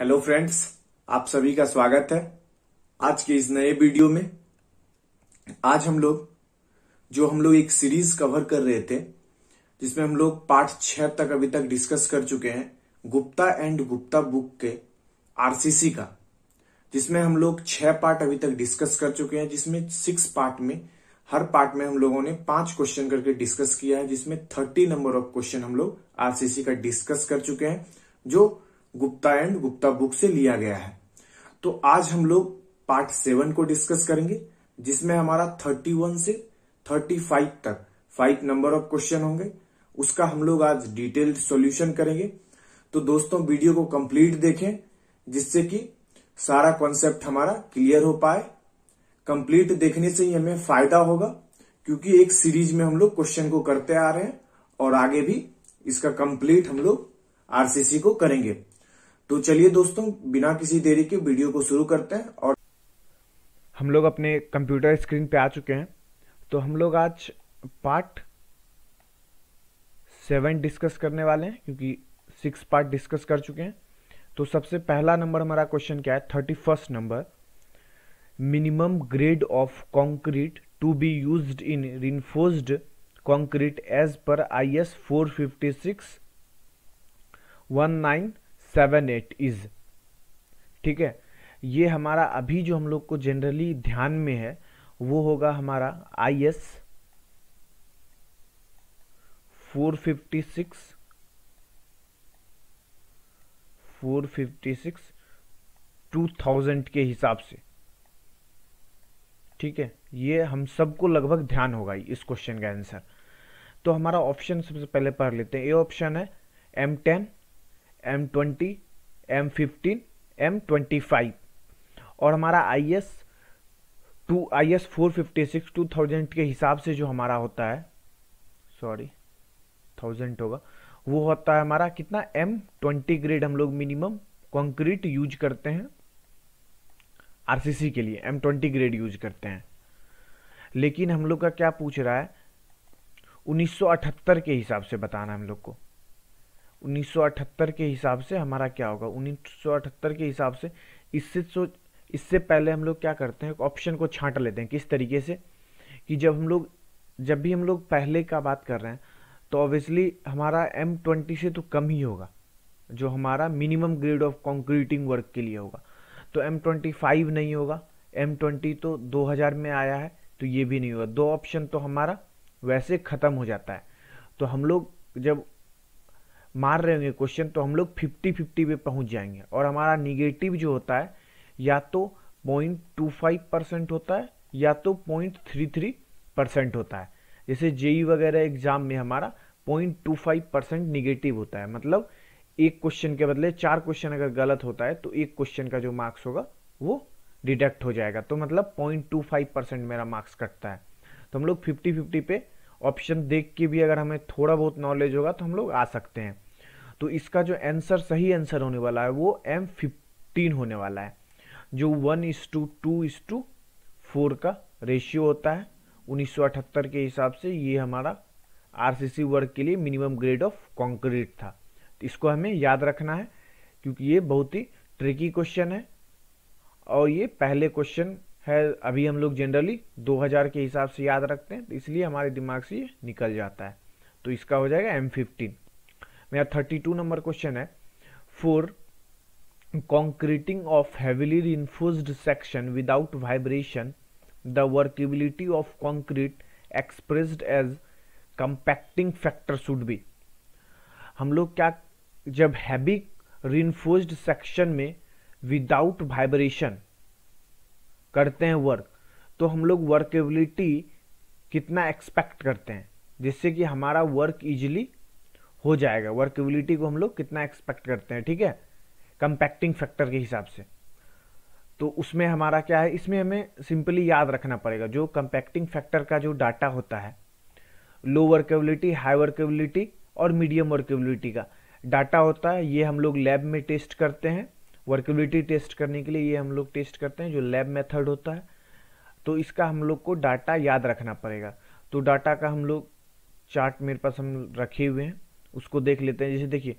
hello friends आप सभी का स्वागत है आज के इस नए वीडियो में आज हम लोग जो हम लोग एक सीरीज कवर कर रहे थे जिसमें हम लोग पार्ट छह तक अभी तक डिस्कस कर चुके हैं गुप्ता एंड गुप्ता बुक के आरसीसी का जिसमें हम लोग छह पार्ट अभी तक डिस्कस कर चुके हैं जिसमें सिक्स पार्ट में हर पार्ट में हम लोगों ने पांच क्वेश्चन करके डिस्कस किया है जिसमें थर्टी नंबर ऑफ क्वेश्चन हम लोग आरसीसी का डिस्कस कर चुके हैं जो गुप्ता एंड गुप्ता बुक से लिया गया है तो आज हम लोग पार्ट सेवन को डिस्कस करेंगे जिसमें हमारा थर्टी वन से थर्टी फाइव तक फाइव नंबर ऑफ क्वेश्चन होंगे उसका हम लोग आज डिटेल्ड सॉल्यूशन करेंगे तो दोस्तों वीडियो को कंप्लीट देखें जिससे कि सारा कॉन्सेप्ट हमारा क्लियर हो पाए कंप्लीट देखने से ही हमें फायदा होगा क्योंकि एक सीरीज में हम लोग क्वेश्चन को करते आ रहे हैं और आगे भी इसका कंप्लीट हम लोग आरसीसी को करेंगे तो चलिए दोस्तों बिना किसी देरी के वीडियो को शुरू करते हैं और हम लोग अपने कंप्यूटर स्क्रीन पे आ चुके हैं तो हम लोग आज पार्ट सेवन डिस्कस करने वाले हैं क्योंकि सिक्स पार्ट डिस्कस कर चुके हैं तो सबसे पहला नंबर हमारा क्वेश्चन क्या है thirty first number minimum grade of concrete to be used in reinforced concrete as per I S four fifty six one nine seven eight is ठीक है ये हमारा अभी जो हम लोग को जनरली ध्यान में है वो होगा हमारा I S four fifty six four fifty six two thousand के हिसाब से ठीक है ये हम सबको लगभग ध्यान होगा इस क्वेश्चन का आंसर तो हमारा ऑप्शन सबसे पहले पढ़ लेते हैं ए ऑप्शन है M ten M twenty M fifteen M twenty five और हमारा I S two I S four fifty six two thousand के हिसाब से जो हमारा होता है सॉरी थाउजेंड होगा वो होता है हमारा कितना एम ट्वेंटी ग्रेड हम लोग मिनिमम कंक्रीट यूज करते हैं आरसीसी के लिए एम ट्वेंटी ग्रेड यूज करते हैं लेकिन हम लोग का क्या पूछ रहा है 1978 के हिसाब से बताना हम लोग को 1978 के हिसाब से हमारा क्या होगा 1978 के हिसाब से इससे सो इससे पहले हम लोग क्या करते हैं ऑप्शन को छांट लेते हैं किस तरीके से कि जब हम लोग जब भी हम लोग पहले का बात कर रहे हैं तो ऑब्वियसली हमारा एम ट्वेंटी से तो कम ही होगा जो हमारा minimum grade of concreting work के लिए होगा तो एम ट्वेंटी फाइव नहीं होगा एम ट्वेंटी तो दो हज़ार में आया है तो ये भी नहीं होगा दो ऑप्शन तो हमारा वैसे ख़त्म हो जाता है तो हम लोग जब मार रहे होंगे क्वेश्चन तो हम लोग फिफ्टी फिफ्टी पे पहुंच जाएंगे और हमारा निगेटिव जो होता है या तो पॉइंट टू फाइव परसेंट होता है या तो पॉइंट थ्री थ्री परसेंट होता है जैसे जेई e वगैरह एग्जाम में हमारा point two five percent negative होता है मतलब एक क्वेश्चन के बदले चार क्वेश्चन अगर गलत होता है तो एक क्वेश्चन का जो मार्क्स होगा वो डिडक्ट हो जाएगा तो मतलब पॉइंट टू फाइव परसेंट मेरा मार्क्स कटता है तो हम लोग फिफ्टी फिफ्टी पे ऑप्शन देख के भी अगर हमें थोड़ा बहुत नॉलेज होगा तो हम लोग आ सकते हैं तो इसका जो आंसर सही आंसर होने वाला है वो एम फिफ्टीन होने वाला है जो one is to two is to four का रेशियो होता है उन्नीस सौ अठहत्तर के हिसाब से ये हमारा आरसीसी वर्क के लिए मिनिमम ग्रेड ऑफ कंक्रीट था तो इसको हमें याद रखना है क्योंकि ये बहुत ही ट्रिकी क्वेश्चन है और ये पहले क्वेश्चन है अभी हम लोग जनरली 2000 के हिसाब से याद रखते हैं तो इसलिए हमारे दिमाग से ये निकल जाता है तो इसका हो जाएगा एम फिफ्टीन मेरा थर्टी टू नंबर क्वेश्चन है for concreting of heavily reinforced section without vibration the workability of concrete express as compacting factor should be हम लोग क्या जब हैवी रिन्फोज सेक्शन में विदाउट वाइब्रेशन करते हैं वर्क तो हम लोग वर्केबिलिटी कितना एक्सपेक्ट करते हैं जिससे कि हमारा वर्क इजिली हो जाएगा वर्केबिलिटी को हम लोग कितना एक्सपेक्ट करते हैं ठीक है कंपैक्टिंग फैक्टर के हिसाब से तो उसमें हमारा क्या है इसमें हमें सिंपली याद रखना पड़ेगा जो कंपैक्टिंग फैक्टर का जो डाटा होता है लो वर्केबिलिटी हाई वर्केबिलिटी और मीडियम वर्केबिलिटी का डाटा होता है ये हम लोग लैब में टेस्ट करते हैं वर्केबिलिटी टेस्ट करने के लिए ये हम लोग टेस्ट करते हैं जो लैब मेथड होता है तो इसका हम लोग को डाटा याद रखना पड़ेगा तो डाटा का हम लोग चार्ट मेरे पास हम रखे हुए हैं उसको देख लेते हैं जैसे देखिए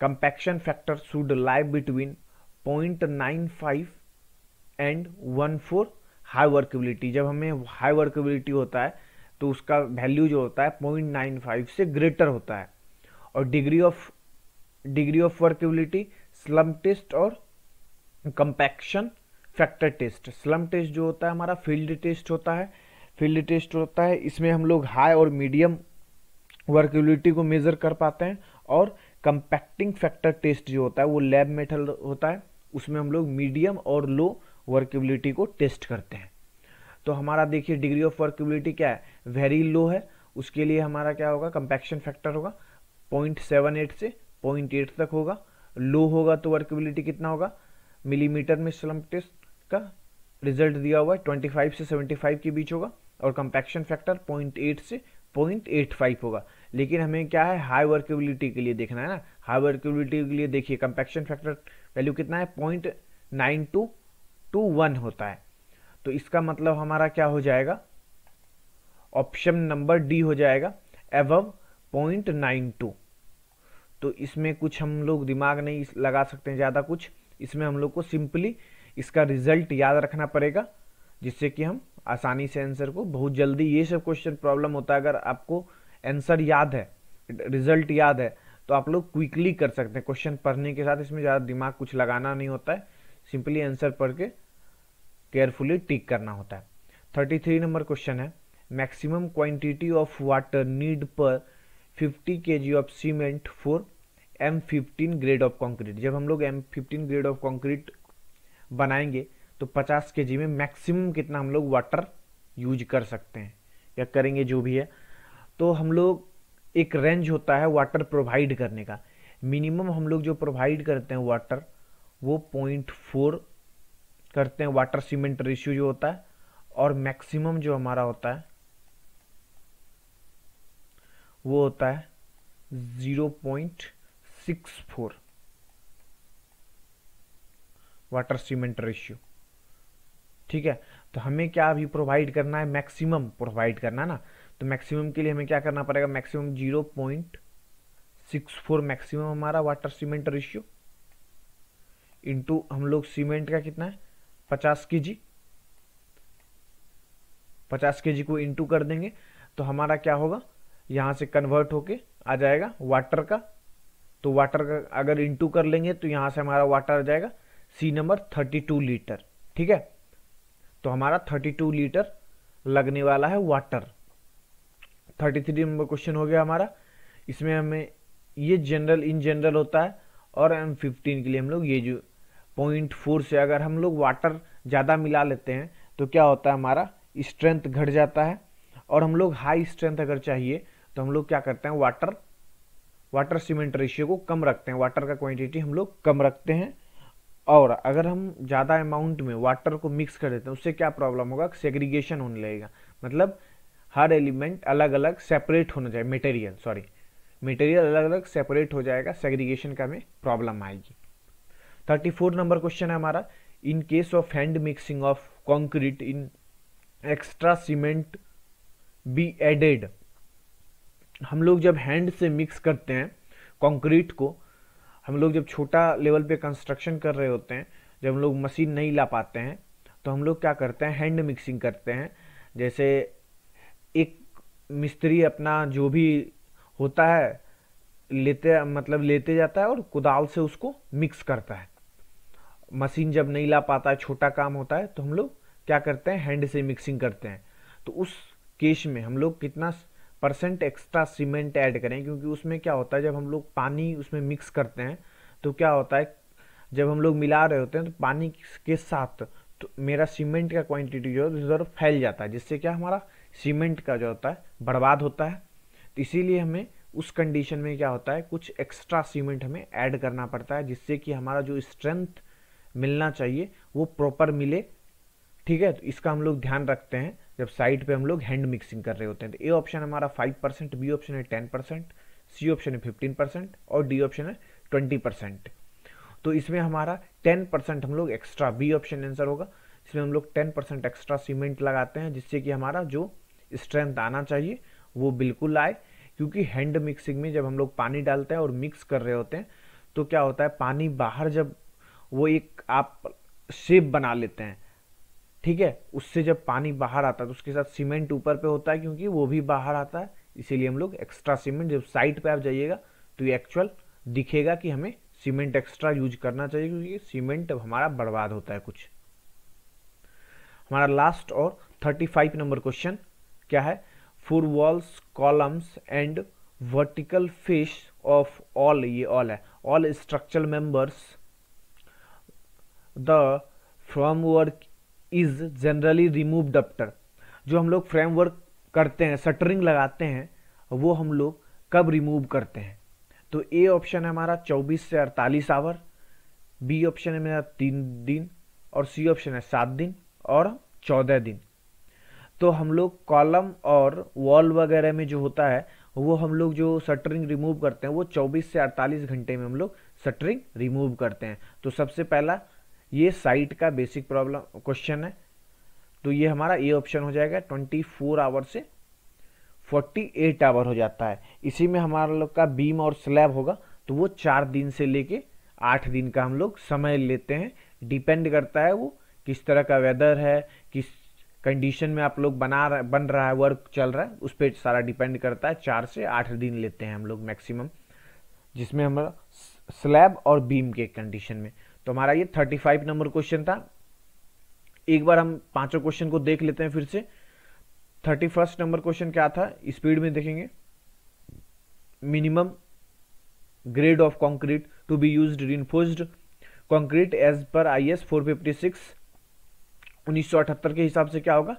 compaction factor should live between point nine five and one four high workability जब हमें हाई वर्केबिलिटी होता है तो उसका वैल्यू जो होता है पॉइंट नाइन फाइव से ग्रेटर होता है और degree of degree of workability slump test और compaction factor test slump test जो होता है हमारा फील्ड टेस्ट होता है फील्ड टेस्ट होता है इसमें हम लोग हाई और मीडियम वर्कबिलिटी को मेज़र कर पाते हैं और कंपैक्टिंग फैक्टर टेस्ट जो होता है वो लैब मेटल होता है उसमें हम लोग मीडियम और लो वर्क्यूबिलिटी को टेस्ट करते हैं तो हमारा देखिए डिग्री ऑफ वर्क्यूबिलिटी क्या है वेरी लो है उसके लिए हमारा क्या होगा कंपैक्शन फैक्टर होगा पॉइंट सेवन एट से पॉइंट एट तक होगा लो होगा तो वर्क्यूबिलिटी कितना होगा मिलीमीटर में स्लम टेस्ट का रिजल्ट दिया हुआ है ट्वेंटी फाइव से सेवेंटी फाइव के बीच होगा और कंपैक्शन फैक्टर पॉइंट एट से पॉइंट एट फाइव होगा लेकिन हमें क्या है हाई वर्केबिलिटी के लिए देखना है ना हाई वर्केबिलिटी के लिए देखिए कंपेक्शन फैक्टर वैल्यू कितना है point nine two two one होता है तो इसका मतलब हमारा क्या हो जाएगा ऑप्शन नंबर डी हो जाएगा एवव पॉइंट नाइन टू तो इसमें कुछ हम लोग दिमाग नहीं लगा सकते ज़्यादा कुछ इसमें हम लोग को सिंपली इसका रिजल्ट याद रखना पड़ेगा जिससे कि हम आसानी से आंसर को बहुत जल्दी ये सब क्वेश्चन प्रॉब्लम होता है अगर आपको आंसर याद है रिजल्ट याद है तो आप लोग क्विकली कर सकते हैं क्वेश्चन पढ़ने के साथ इसमें ज़्यादा दिमाग कुछ लगाना नहीं होता है सिंपली आंसर पढ़ के केयरफुली टिक करना होता है थर्टी थ्री नंबर क्वेश्चन है maximum quantity of water need per fifty K G of cement for M fifteen grade of concrete जब हम लोग M fifteen grade of concrete बनाएंगे तो पचास के जी में मैक्सिमम कितना हम लोग वाटर यूज कर सकते हैं या करेंगे जो भी है तो हम लोग एक रेंज होता है वाटर प्रोवाइड करने का मिनिमम हम लोग जो प्रोवाइड करते हैं वाटर वो पॉइंट फोर करते हैं वाटर सीमेंट रेशियो जो होता है और मैक्सिमम जो हमारा होता है वो होता है zero point six four water cement ratio ठीक है तो हमें क्या अभी प्रोवाइड करना है मैक्सिमम प्रोवाइड करना है ना तो मैक्सिमम के लिए हमें क्या करना पड़ेगा maximum zero point six four maximum हमारा वाटर सीमेंट रेशियो इंटू हम लोग सीमेंट का कितना है पचास के जी पचास के जी को इंटू कर देंगे तो हमारा क्या होगा यहाँ से कन्वर्ट होके आ जाएगा वाटर का तो वाटर का अगर इंटू कर लेंगे तो यहाँ से हमारा वाटर आ जाएगा C number thirty two litre ठीक है तो हमारा थर्टी टू लीटर लगने वाला है water thirty three number question हो गया हमारा इसमें हमें ये जनरल इन जनरल होता है और एम फिफ्टीन के लिए हम लोग ये जो पॉइंट फोर से अगर हम लोग वाटर ज़्यादा मिला लेते हैं तो क्या होता है हमारा स्ट्रेंथ घट जाता है और हम लोग हाई स्ट्रेंथ अगर चाहिए तो हम लोग क्या करते हैं वाटर वाटर सीमेंट रेशियो को कम रखते हैं वाटर का क्वांटिटी हम लोग कम रखते हैं और अगर हम ज़्यादा अमाउंट में वाटर को मिक्स कर देते हैं उससे क्या प्रॉब्लम होगा सेग्रीगेशन होने लगेगा मतलब हर एलिमेंट अलग अलग सेपरेट होना चाहिए मटेरियल सॉरी मटेरियल अलग अलग सेपरेट हो जाएगा सेग्रीगेशन का हमें प्रॉब्लम आएगी थर्टी फोर नंबर क्वेश्चन है हमारा in case of hand mixing of concrete in extra cement be added हम लोग जब हैंड से मिक्स करते हैं कंक्रीट को हम लोग जब छोटा लेवल पे कंस्ट्रक्शन कर रहे होते हैं जब हम लोग मशीन नहीं ला पाते हैं तो हम लोग क्या करते हैं हैंड मिक्सिंग करते हैं जैसे एक मिस्त्री अपना जो भी होता है लेते मतलब लेते जाता है और कुदाल से उसको मिक्स करता है मशीन जब नहीं ला पाता है छोटा काम होता है तो हम लोग क्या करते हैं हैंड से मिक्सिंग करते हैं तो उस केश में हम लोग कितना परसेंट एक्स्ट्रा सीमेंट ऐड करें क्योंकि उसमें क्या होता है जब हम लोग पानी उसमें मिक्स करते हैं तो क्या होता है जब हम लोग मिला रहे होते हैं तो पानी के साथ तो मेरा सीमेंट का क्वांटिटी जो है फैल जाता है जिससे क्या हमारा सीमेंट का जो होता है बर्बाद होता है तो इसीलिए हमें उस कंडीशन में क्या होता है कुछ एक्स्ट्रा सीमेंट हमें ऐड करना पड़ता है जिससे कि हमारा जो स्ट्रेंथ मिलना चाहिए वो प्रॉपर मिले ठीक है तो इसका हम लोग ध्यान रखते हैं जब साइड पे हम लोग हैंड मिक्सिंग कर रहे होते हैं तो ए ऑप्शन हमारा फाइव परसेंट बी ऑप्शन है टेन परसेंट सी ऑप्शन है फिफ्टीन परसेंट और डी ऑप्शन है ट्वेंटी परसेंट तो इसमें हमारा टेन परसेंट हम लोग एक्स्ट्रा बी ऑप्शन आंसर होगा इसमें हम लोग टेन परसेंट एक्स्ट्रा सीमेंट लगाते हैं जिससे कि हमारा जो स्ट्रेंथ आना चाहिए वो बिल्कुल आए क्योंकि हैंड मिक्सिंग में जब हम लोग पानी डालते हैं और मिक्स कर रहे होते हैं तो क्या होता है पानी बाहर जब वो एक आप शेप बना लेते हैं ठीक है उससे जब पानी बाहर आता है तो उसके साथ सीमेंट ऊपर पे होता है क्योंकि वो भी बाहर आता है इसीलिए हम लोग एक्स्ट्रा सीमेंट जब साइट पे आप जाइएगा तो ये एक्चुअल दिखेगा कि हमें सीमेंट एक्स्ट्रा यूज करना चाहिए क्योंकि सीमेंट अब हमारा बर्बाद होता है कुछ हमारा लास्ट और थर्टी फाइव नंबर क्वेश्चन क्या है for walls columns and vertical faces of all ये ऑल है all structural members the framework is generally remove after जो हम लोग फ्रेमवर्क करते हैं सटरिंग लगाते हैं वो हम लोग कब रिमूव करते हैं तो ए ऑप्शन है हमारा 24 से 48 आवर बी ऑप्शन है मेरा तीन दिन और सी ऑप्शन है सात दिन और चौदह दिन तो हम लोग कॉलम और वॉल वगैरह में जो होता है वो हम लोग जो शटरिंग रिमूव करते हैं वो 24 से 48 घंटे में हम लोग शटरिंग रिमूव करते हैं तो सबसे पहला ये साइट का बेसिक प्रॉब्लम क्वेश्चन है तो ये हमारा ए ऑप्शन हो जाएगा 24 आवर से 48 आवर हो जाता है इसी में हमारे लोग का बीम और स्लैब होगा तो वो चार दिन से लेके आठ दिन का हम लोग समय लेते हैं डिपेंड करता है वो किस तरह का वेदर है किस कंडीशन में आप लोग बना रहे बन रहा है वर्क चल रहा है उस पर सारा डिपेंड करता है चार से आठ दिन लेते हैं हम लोग मैक्सिमम जिसमें हमारा स्लैब और बीम के कंडीशन में तो हमारा ये थर्टी फाइव नंबर क्वेश्चन था एक बार हम पांचों क्वेश्चन को देख लेते हैं फिर से थर्टी फर्स्ट नंबर क्वेश्चन क्या था स्पीड में देखेंगे minimum grade of concrete to be use reinforced concrete as per I S four fifty six उन्नीस के हिसाब से क्या होगा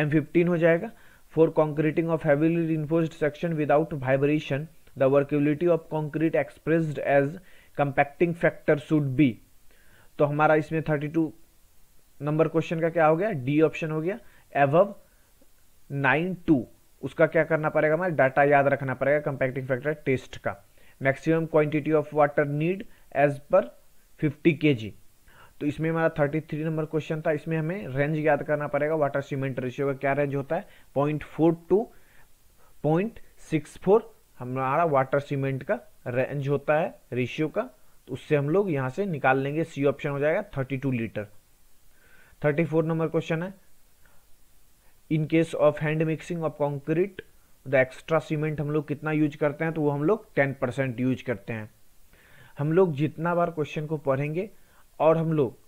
एम फिफ्टीन हो जाएगा for concreting of heavily reinforced section without vibration the workability of concrete expressed as compacting factor should be तो हमारा इसमें 32 नंबर क्वेश्चन का क्या हो गया डी ऑप्शन हो गया एव नाइन टू उसका क्या करना पड़ेगा हमारे डाटा याद रखना पड़ेगा कंपैक्टिंग फैक्टर टेस्ट का maximum quantity of water need as per 50 के जी तो इसमें हमारा 33 नंबर क्वेश्चन था इसमें हमें रेंज याद करना पड़ेगा वाटर सीमेंट रेशियो का क्या रेंज होता है point four to point six four हमारा वाटर सीमेंट का रेंज होता है रेशियो का तो उससे हम लोग यहाँ से निकाल लेंगे सी ऑप्शन हो जाएगा thirty two litre thirty four number question है in case of hand mixing of concrete the extra cement हम लोग कितना यूज करते हैं तो वो हम लोग टेन परसेंट यूज करते हैं हम लोग जितना बार क्वेश्चन को पढ़ेंगे और हम लोग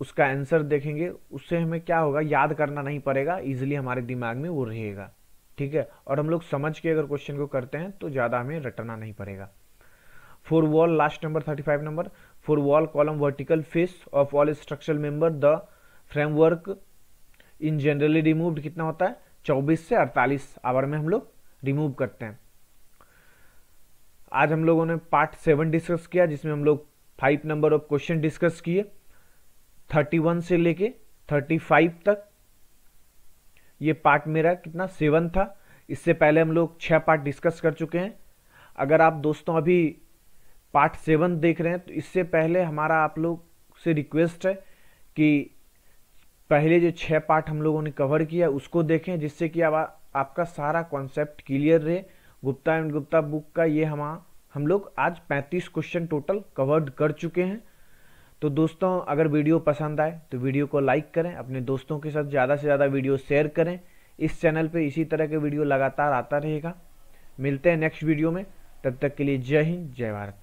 उसका आंसर देखेंगे उससे हमें क्या होगा याद करना नहीं पड़ेगा इजिली हमारे दिमाग में वो रहेगा ठीक है और हम लोग समझ के अगर क्वेश्चन को करते हैं तो ज़्यादा हमें रटना नहीं पड़ेगा for wall last number thirty five number for wall column vertical face of all structural member the framework in generally removed कितना होता है चौबीस से अड़तालीस आवर में हम लोग रिमूव करते हैं आज हम लोगों ने पार्ट सेवन डिस्कस किया जिसमें हम लोग five number of question discuss किए थर्टी वन से लेके थर्टी फाइव तक ये पार्ट मेरा कितना सेवन था इससे पहले हम लोग छः पार्ट डिस्कस कर चुके हैं अगर आप दोस्तों अभी पार्ट सेवन देख रहे हैं तो इससे पहले हमारा आप लोग से रिक्वेस्ट है कि पहले जो छः पार्ट हम लोगों ने कवर किया उसको देखें जिससे कि आप, आपका सारा कॉन्सेप्ट क्लियर रहे गुप्ता एंड गुप्ता बुक का ये हमारा हम लोग आज 35 क्वेश्चन टोटल कवर्ड कर चुके हैं तो दोस्तों अगर वीडियो पसंद आए तो वीडियो को लाइक करें अपने दोस्तों के साथ ज़्यादा से ज़्यादा वीडियो शेयर करें इस चैनल पे इसी तरह के वीडियो लगातार आता रहेगा मिलते हैं नेक्स्ट वीडियो में तब तक के लिए जय हिंद जय भारत